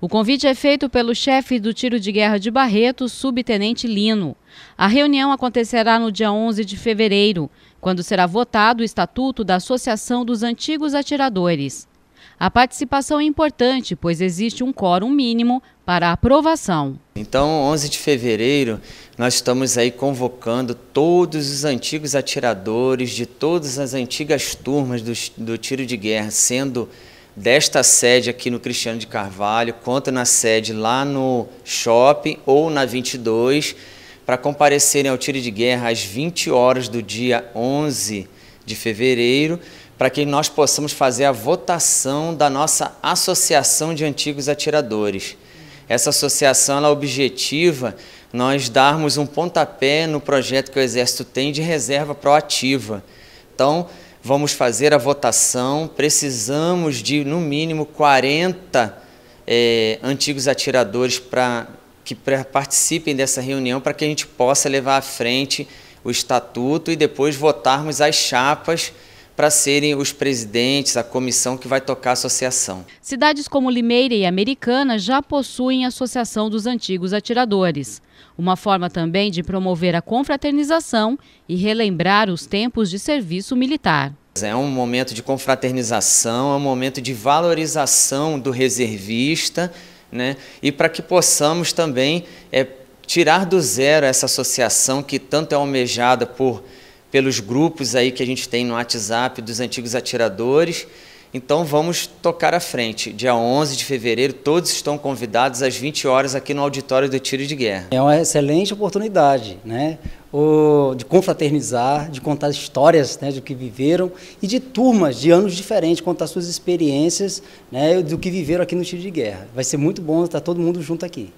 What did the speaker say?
O convite é feito pelo chefe do tiro de guerra de Barreto, subtenente Lino. A reunião acontecerá no dia 11 de fevereiro, quando será votado o estatuto da Associação dos Antigos Atiradores. A participação é importante, pois existe um quórum mínimo para aprovação. Então, 11 de fevereiro, nós estamos aí convocando todos os antigos atiradores de todas as antigas turmas do, do tiro de guerra, sendo desta sede aqui no Cristiano de Carvalho, quanto na sede lá no shopping ou na 22, para comparecerem ao tiro de guerra às 20 horas do dia 11 de fevereiro, para que nós possamos fazer a votação da nossa Associação de Antigos Atiradores. Essa associação ela é objetiva nós darmos um pontapé no projeto que o Exército tem de reserva proativa. Então, vamos fazer a votação. Precisamos de, no mínimo, 40 é, antigos atiradores para que participem dessa reunião para que a gente possa levar à frente o estatuto e depois votarmos as chapas para serem os presidentes, a comissão que vai tocar a associação. Cidades como Limeira e Americana já possuem a Associação dos Antigos Atiradores. Uma forma também de promover a confraternização e relembrar os tempos de serviço militar. É um momento de confraternização, é um momento de valorização do reservista, né? e para que possamos também é, tirar do zero essa associação que tanto é almejada por pelos grupos aí que a gente tem no WhatsApp dos antigos atiradores. Então vamos tocar à frente. Dia 11 de fevereiro, todos estão convidados às 20 horas aqui no auditório do Tiro de Guerra. É uma excelente oportunidade, né? O, de confraternizar, de contar histórias né, do que viveram e de turmas de anos diferentes, contar suas experiências né, do que viveram aqui no Tiro de Guerra. Vai ser muito bom estar todo mundo junto aqui.